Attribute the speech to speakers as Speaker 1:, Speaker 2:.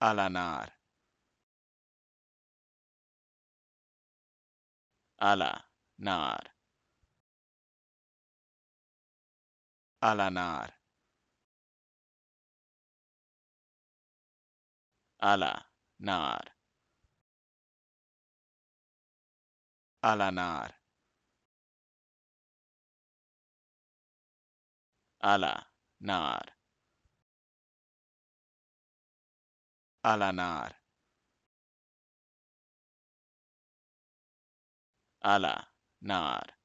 Speaker 1: Ala Alanar. Alanar. Alanar. Alanar. Alanar. Ala Alanar.